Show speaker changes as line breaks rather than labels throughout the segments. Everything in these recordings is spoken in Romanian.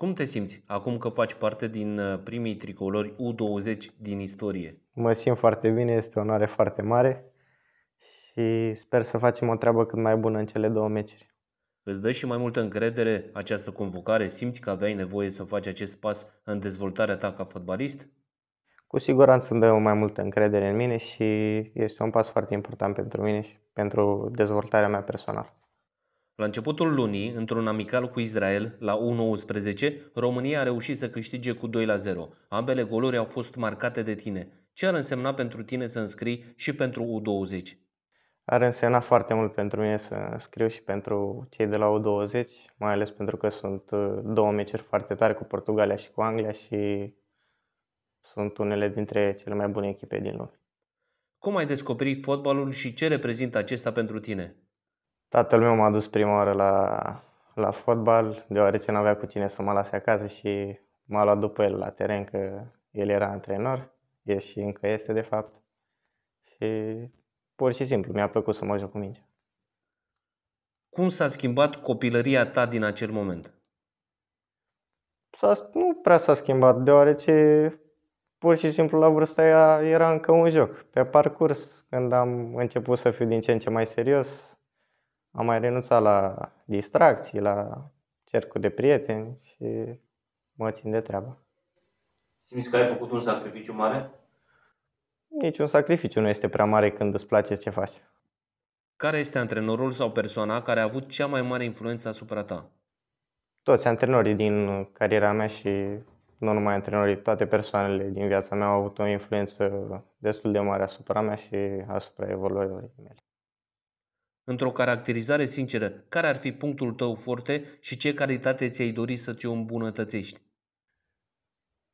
Cum te simți acum că faci parte din uh, primii tricolori U20 din istorie?
Mă simt foarte bine, este o onoare foarte mare și sper să facem o treabă cât mai bună în cele două meciuri.
Îți dă și mai multă încredere această convocare? Simți că aveai nevoie să faci acest pas în dezvoltarea ta ca fotbalist?
Cu siguranță îmi dă mai multă încredere în mine și este un pas foarte important pentru mine și pentru dezvoltarea mea personală.
La începutul lunii, într-un amical cu Israel, la 1-11, România a reușit să câștige cu 2 la 0. Ambele goluri au fost marcate de tine. Ce ar însemna pentru tine să înscrii și pentru U20?
Ar însemna foarte mult pentru mine să scriu și pentru cei de la U20, mai ales pentru că sunt uh, două meciuri foarte tare cu Portugalia și cu Anglia și sunt unele dintre cele mai bune echipe din lume.
Cum ai descoperit fotbalul și ce reprezintă acesta pentru tine?
Tatăl meu m-a dus prima oară la, la fotbal, deoarece nu avea cu cine să mă lase acasă și m-a luat după el la teren, că el era antrenor, e și încă este de fapt. Și pur și simplu mi-a plăcut să mă joc cu mingea.
Cum s-a schimbat copilăria ta din acel moment?
S-a, nu prea s-a schimbat, deoarece pur și simplu la vârsta aia era încă un joc. Pe parcurs, când am început să fiu din ce în ce mai serios, am mai renunțat la distracții, la cercul de prieteni și mă țin de treabă.
Simți că ai făcut un sacrificiu mare?
Niciun sacrificiu nu este prea mare când îți place ce faci.
Care este antrenorul sau persoana care a avut cea mai mare influență asupra ta?
Toți antrenorii din cariera mea și nu numai antrenorii, toate persoanele din viața mea au avut o influență destul de mare asupra mea și asupra evoluării mele
într-o caracterizare sinceră, care ar fi punctul tău forte și ce calitate ți-ai dori să ți-o îmbunătățești?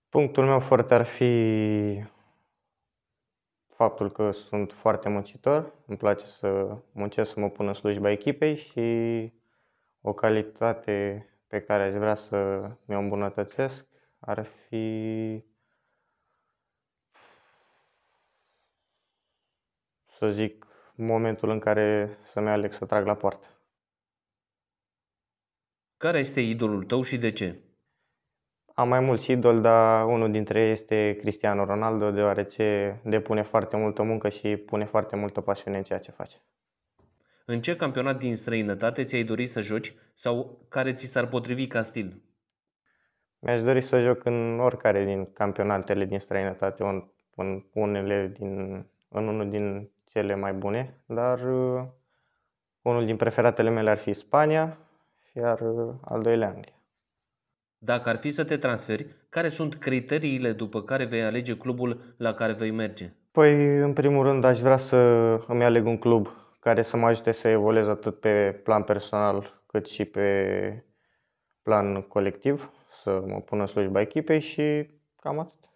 Punctul meu foarte ar fi faptul că sunt foarte muncitor, îmi place să muncesc, să mă pun în slujba echipei și o calitate pe care aș vrea să mi-o îmbunătățesc ar fi să zic momentul în care să-mi aleg să trag la poartă.
Care este idolul tău și de ce?
Am mai mulți idoli, dar unul dintre ei este Cristiano Ronaldo, deoarece depune foarte multă muncă și pune foarte multă pasiune în ceea ce face.
În ce campionat din străinătate ți-ai dorit să joci sau care ți s-ar potrivi ca stil?
Mi-aș dori să joc în oricare din campionatele din străinătate, în unele din în unul din cele mai bune, dar uh, unul din preferatele mele ar fi Spania, iar uh, al doilea Anglia.
Dacă ar fi să te transferi, care sunt criteriile după care vei alege clubul la care vei merge?
Păi, în primul rând, aș vrea să îmi aleg un club care să mă ajute să evoluez atât pe plan personal cât și pe plan colectiv, să mă pun în slujba echipei și
cam atât.